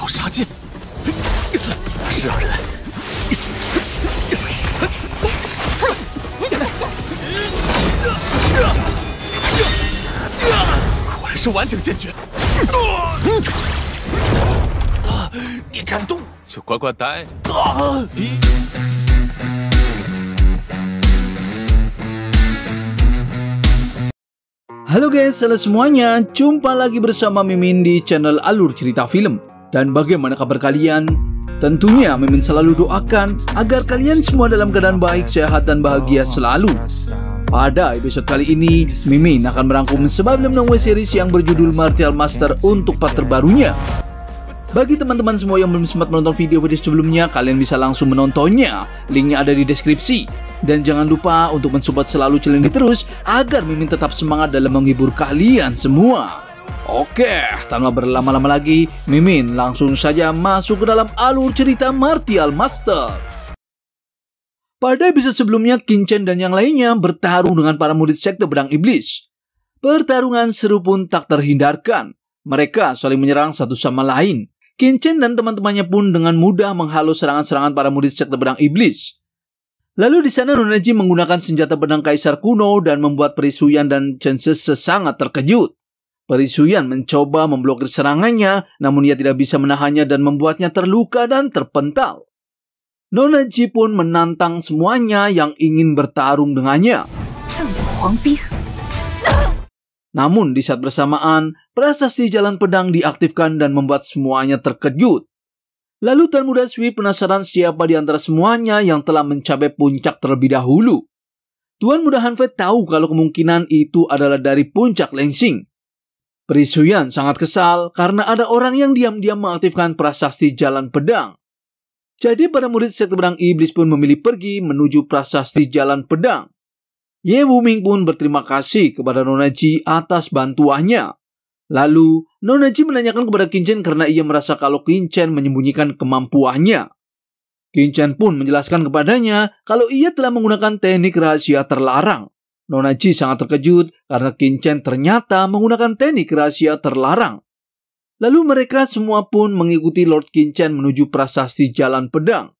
Halo guys, halo semuanya. Jumpa lagi bersama Mimin di channel Alur Cerita Film. Dan bagaimana kabar kalian? Tentunya Mimin selalu doakan agar kalian semua dalam keadaan baik, sehat, dan bahagia selalu. Pada episode kali ini, Mimin akan merangkum 19 novel series yang berjudul Martial Master untuk part terbarunya. Bagi teman-teman semua yang belum sempat menonton video-video sebelumnya, kalian bisa langsung menontonnya. Linknya ada di deskripsi. Dan jangan lupa untuk mensupport selalu channel ini terus agar Mimin tetap semangat dalam menghibur kalian semua. Oke, tanpa berlama-lama lagi, Mimin langsung saja masuk ke dalam alur cerita Martial Master. Pada episode sebelumnya, Kinchen dan yang lainnya bertarung dengan para murid sekte pedang iblis. Pertarungan seru pun tak terhindarkan. Mereka saling menyerang satu sama lain. Kinchen dan teman-temannya pun dengan mudah menghalau serangan-serangan para murid sekte pedang iblis. Lalu di sana Nonaji menggunakan senjata pedang kaisar kuno dan membuat Perisuyan dan Chenses sesangat terkejut. Perisuyan mencoba memblokir serangannya, namun ia tidak bisa menahannya dan membuatnya terluka dan terpental. Nona Ji pun menantang semuanya yang ingin bertarung dengannya. Namun di saat bersamaan, prasasti jalan pedang diaktifkan dan membuat semuanya terkejut. Lalu Tan Muda Sui penasaran siapa di antara semuanya yang telah mencapai puncak terlebih dahulu. Tuan Muda Hanfei tahu kalau kemungkinan itu adalah dari puncak Lengsing, Prisuyan sangat kesal karena ada orang yang diam-diam mengaktifkan prasasti Jalan Pedang. Jadi para murid sekte pedang iblis pun memilih pergi menuju prasasti Jalan Pedang. Ye Wuming pun berterima kasih kepada Nonaji atas bantuannya. Lalu, Nonaji menanyakan kepada Kinchen karena ia merasa kalau Kinchen menyembunyikan kemampuannya. Kinchen pun menjelaskan kepadanya kalau ia telah menggunakan teknik rahasia terlarang. Nona Chi sangat terkejut karena Kincen ternyata menggunakan teknik rahasia terlarang. Lalu mereka semua pun mengikuti Lord Kincen menuju prasasti Jalan Pedang.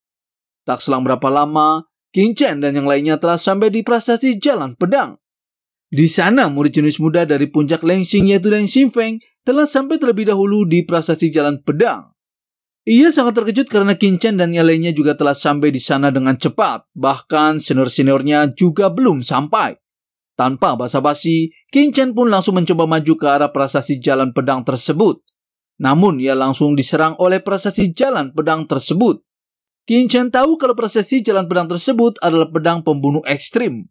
Tak selang berapa lama, Kincen dan yang lainnya telah sampai di prasasti Jalan Pedang. Di sana, murid jenis muda dari puncak Lengsing yaitu Leng Feng telah sampai terlebih dahulu di prasasti Jalan Pedang. Ia sangat terkejut karena Kincen dan yang lainnya juga telah sampai di sana dengan cepat, bahkan senior-seniornya juga belum sampai. Tanpa basa-basi, Chen pun langsung mencoba maju ke arah prasasti jalan pedang tersebut. Namun, ia langsung diserang oleh prasasti jalan pedang tersebut. Chen tahu kalau prasasti jalan pedang tersebut adalah pedang pembunuh ekstrim.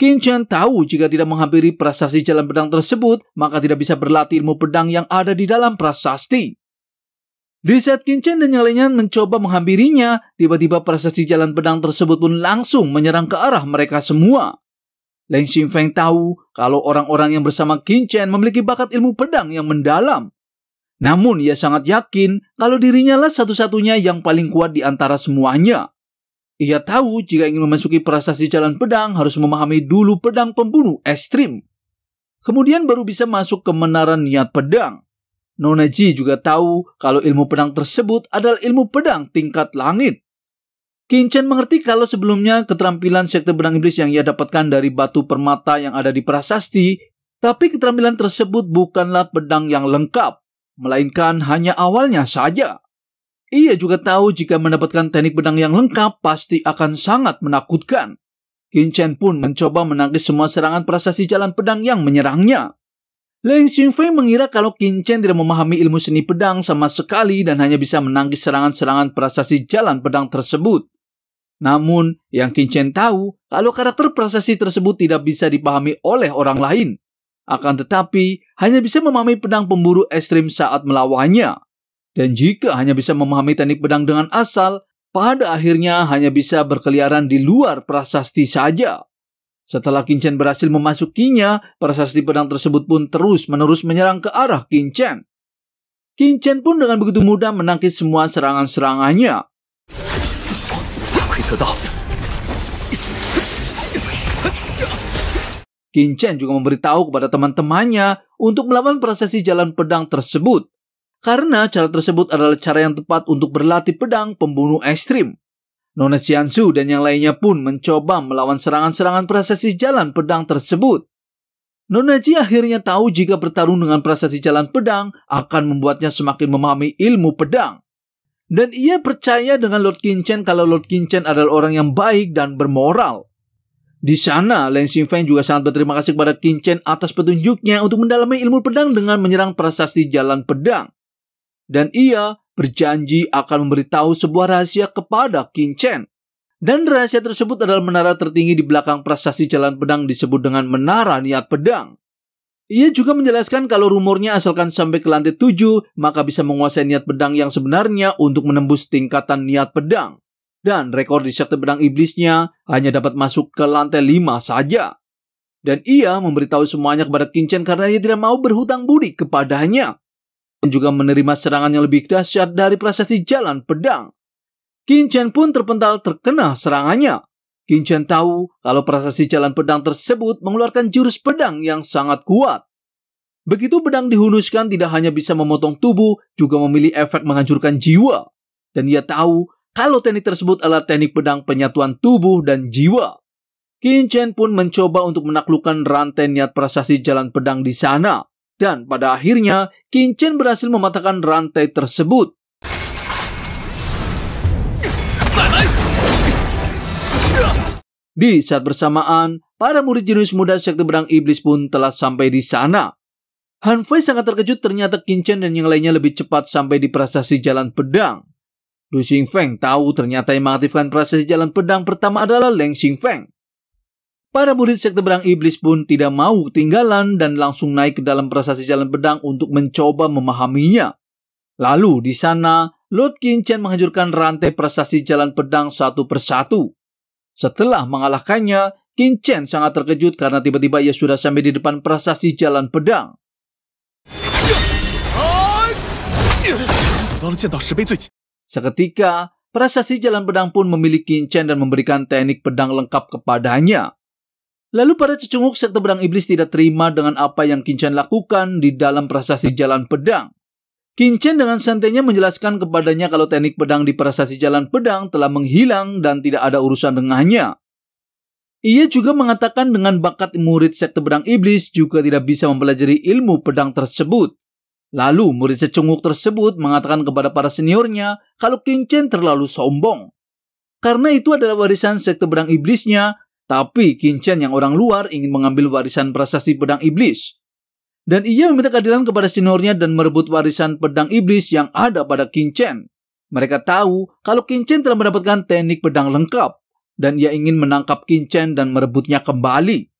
Chen tahu jika tidak menghampiri prasasti jalan pedang tersebut, maka tidak bisa berlatih ilmu pedang yang ada di dalam prasasti. Di saat Kincen dan yang lainnya mencoba menghampirinya, tiba-tiba prasasti jalan pedang tersebut pun langsung menyerang ke arah mereka semua. Leng Xingfeng tahu kalau orang-orang yang bersama Kincen memiliki bakat ilmu pedang yang mendalam. Namun ia sangat yakin kalau dirinya lah satu-satunya yang paling kuat di antara semuanya. Ia tahu jika ingin memasuki prasasti jalan pedang harus memahami dulu pedang pembunuh ekstrim. Kemudian baru bisa masuk ke menara niat pedang. Nona Ji juga tahu kalau ilmu pedang tersebut adalah ilmu pedang tingkat langit. Kinchen mengerti kalau sebelumnya keterampilan sekte pedang iblis yang ia dapatkan dari batu permata yang ada di prasasti, tapi keterampilan tersebut bukanlah pedang yang lengkap, melainkan hanya awalnya saja. Ia juga tahu jika mendapatkan teknik pedang yang lengkap pasti akan sangat menakutkan. Kinchen pun mencoba menangkis semua serangan prasasti jalan pedang yang menyerangnya. Leng Xingfei mengira kalau Qin Chen tidak memahami ilmu seni pedang sama sekali dan hanya bisa menangkis serangan-serangan prasasti jalan pedang tersebut. Namun, yang Qin Chen tahu kalau karakter prasasti tersebut tidak bisa dipahami oleh orang lain. Akan tetapi, hanya bisa memahami pedang pemburu ekstrim saat melawannya. Dan jika hanya bisa memahami teknik pedang dengan asal, pada akhirnya hanya bisa berkeliaran di luar prasasti saja. Setelah Kincen berhasil memasukinya, prasasti pedang tersebut pun terus-menerus menyerang ke arah Kincen. Kincen pun dengan begitu mudah menangkis semua serangan-serangannya. Kincen juga memberitahu kepada teman-temannya untuk melawan prasasti jalan pedang tersebut. Karena cara tersebut adalah cara yang tepat untuk berlatih pedang pembunuh ekstrim. Nona Xiansu dan yang lainnya pun mencoba melawan serangan-serangan prasasti jalan pedang tersebut. Nona Ji akhirnya tahu jika bertarung dengan prasasti jalan pedang akan membuatnya semakin memahami ilmu pedang. Dan ia percaya dengan Lord Kinchen kalau Lord Kinchen adalah orang yang baik dan bermoral. Di sana, Len Xingfeng juga sangat berterima kasih kepada Kinchen atas petunjuknya untuk mendalami ilmu pedang dengan menyerang prasasti jalan pedang. Dan ia berjanji akan memberitahu sebuah rahasia kepada King Chen. Dan rahasia tersebut adalah menara tertinggi di belakang prasasti Jalan Pedang disebut dengan Menara Niat Pedang. Ia juga menjelaskan kalau rumornya asalkan sampai ke lantai 7, maka bisa menguasai niat pedang yang sebenarnya untuk menembus tingkatan niat pedang. Dan rekor di sekte pedang iblisnya hanya dapat masuk ke lantai 5 saja. Dan ia memberitahu semuanya kepada Kincen karena ia tidak mau berhutang budi kepadanya juga menerima serangan yang lebih dahsyat dari prasasti jalan pedang. Chen pun terpental terkena serangannya. Chen tahu kalau prasasti jalan pedang tersebut mengeluarkan jurus pedang yang sangat kuat. Begitu pedang dihunuskan tidak hanya bisa memotong tubuh, juga memilih efek menghancurkan jiwa. Dan ia tahu kalau teknik tersebut adalah teknik pedang penyatuan tubuh dan jiwa. Chen pun mencoba untuk menaklukkan rantai niat prasasti jalan pedang di sana dan pada akhirnya Chen berhasil mematahkan rantai tersebut. Di saat bersamaan, para murid jenis muda sekte berang iblis pun telah sampai di sana. Han Fei sangat terkejut ternyata Chen dan yang lainnya lebih cepat sampai di prasasti jalan pedang. Lu Xing Feng tahu ternyata yang mengaktifkan prasasti jalan pedang pertama adalah Leng Xing Feng. Para murid sekte Berang iblis pun tidak mau ketinggalan dan langsung naik ke dalam prasasti jalan pedang untuk mencoba memahaminya. Lalu di sana, Lord Kinchen menghancurkan rantai prasasti jalan pedang satu persatu. Setelah mengalahkannya, Kinchen sangat terkejut karena tiba-tiba ia sudah sampai di depan prasasti jalan pedang. Seketika, prasasti jalan pedang pun memiliki Kinchen dan memberikan teknik pedang lengkap kepadanya. Lalu para cecunguk serta berang iblis tidak terima dengan apa yang Kinchen lakukan di dalam prasasti jalan pedang. Kinchen dengan santainya menjelaskan kepadanya kalau teknik pedang di prasasti jalan pedang telah menghilang dan tidak ada urusan dengannya. Ia juga mengatakan dengan bakat murid sekte berang iblis juga tidak bisa mempelajari ilmu pedang tersebut. Lalu murid secunguk tersebut mengatakan kepada para seniornya kalau Kinchen terlalu sombong. Karena itu adalah warisan sekte berang iblisnya tapi Kincen yang orang luar ingin mengambil warisan prasasti pedang iblis. Dan ia meminta keadilan kepada seniornya dan merebut warisan pedang iblis yang ada pada Kincen. Mereka tahu kalau Kincen telah mendapatkan teknik pedang lengkap dan ia ingin menangkap Kincen dan merebutnya kembali.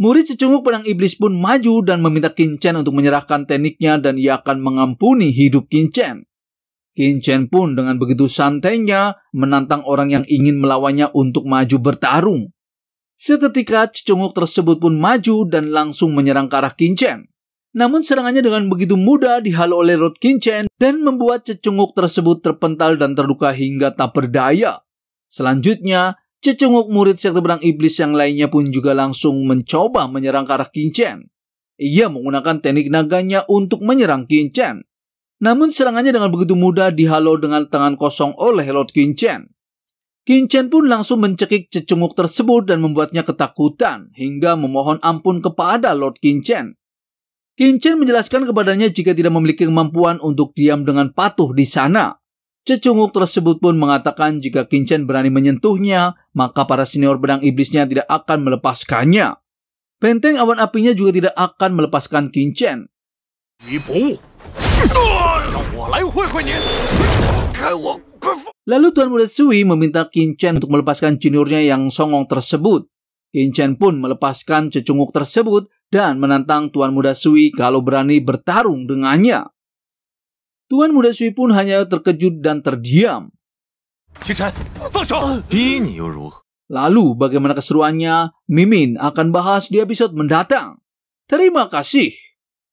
Murid secungguh pedang iblis pun maju dan meminta Kincen untuk menyerahkan tekniknya dan ia akan mengampuni hidup Kincen. Kincen pun dengan begitu santainya menantang orang yang ingin melawannya untuk maju bertarung. Seketika Cicunguk tersebut pun maju dan langsung menyerang ke arah Kinchen. Namun serangannya dengan begitu mudah dihalau oleh Lord Kinchen dan membuat Cicunguk tersebut terpental dan terluka hingga tak berdaya. Selanjutnya, Cicunguk murid sekte berang iblis yang lainnya pun juga langsung mencoba menyerang ke arah Kinchen. Ia menggunakan teknik naganya untuk menyerang Kinchen. Namun serangannya dengan begitu mudah dihalau dengan tangan kosong oleh Lord Kinchen. Kinchen pun langsung mencekik cecunguk tersebut dan membuatnya ketakutan hingga memohon ampun kepada Lord Kinchen. Kinchen menjelaskan kepadanya jika tidak memiliki kemampuan untuk diam dengan patuh di sana. Cecunguk tersebut pun mengatakan jika Kinchen berani menyentuhnya, maka para senior pedang iblisnya tidak akan melepaskannya. Benteng awan apinya juga tidak akan melepaskan Kinchen. Ibu, Lalu Tuan Sui meminta Kincen untuk melepaskan juniornya yang songong tersebut. Kincen pun melepaskan cecunguk tersebut dan menantang Tuan Muda Sui kalau berani bertarung dengannya. Tuan Muda Sui pun hanya terkejut dan terdiam. Lalu bagaimana keseruannya? Mimin akan bahas di episode mendatang. Terima kasih.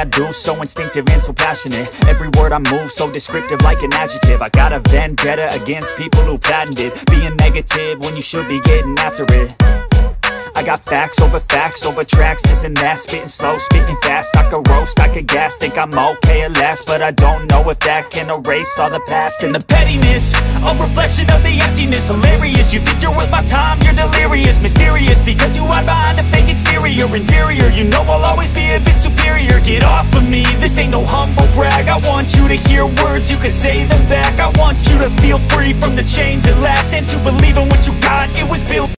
I do so instinctive and so passionate Every word I move so descriptive like an adjective I got a vendetta against people who patented Being negative when you should be getting after it I got facts over facts over tracks, this and that Spitting slow, spitting fast, I could roast, I could gas Think I'm okay at last, but I don't know if that can erase all the past And the pettiness, a reflection of the emptiness Hilarious, you think you're worth my time, you're delirious Mysterious, because you hide behind a fake exterior Inferior, you know I'll always be a bit superior Get off of me, this ain't no humble brag I want you to hear words, you can say them back I want you to feel free from the chains at last And to believe in what you got, it was built